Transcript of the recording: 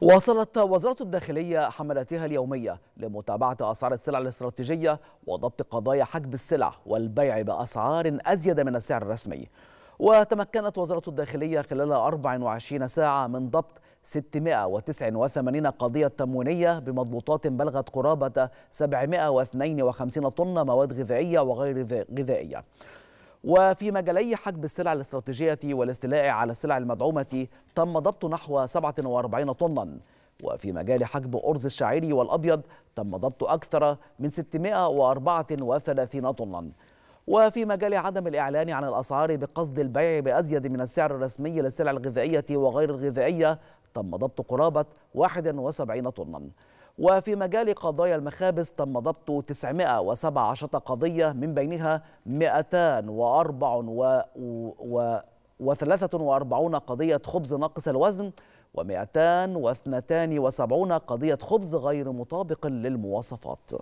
واصلت وزارة الداخلية حملاتها اليومية لمتابعة أسعار السلع الاستراتيجية وضبط قضايا حجب السلع والبيع بأسعار أزيد من السعر الرسمي وتمكنت وزارة الداخلية خلال 24 ساعة من ضبط 689 قضية تموينية بمضبوطات بلغت قرابة 752 طن مواد غذائية وغير غذائية وفي مجالي حجب السلع الاستراتيجية والاستيلاء على السلع المدعومة تم ضبط نحو 47 طنا وفي مجال حجب أرز الشعيري والأبيض تم ضبط أكثر من 634 طنا وفي مجال عدم الإعلان عن الأسعار بقصد البيع بأزيد من السعر الرسمي للسلع الغذائية وغير الغذائية تم ضبط قرابة 71 طنا وفي مجال قضايا المخابز تم ضبط 917 قضية من بينها 243 قضية خبز ناقص الوزن و272 قضية خبز غير مطابق للمواصفات